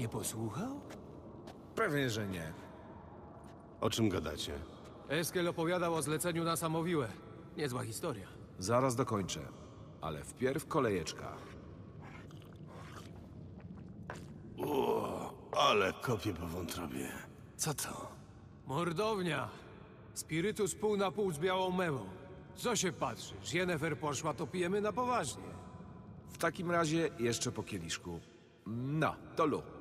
Nie posłuchał? Pewnie, że nie. O czym gadacie? Eskel opowiadał o zleceniu na samowiłę. Niezła historia. Zaraz dokończę. Ale wpierw kolejeczka. O, ale kopie po wątrobie. Co to? Mordownia! Spirytus pół na pół z białą mewą. Co się patrzysz? Jennefer poszła, to pijemy na poważnie. W takim razie jeszcze po kieliszku. No, to lub.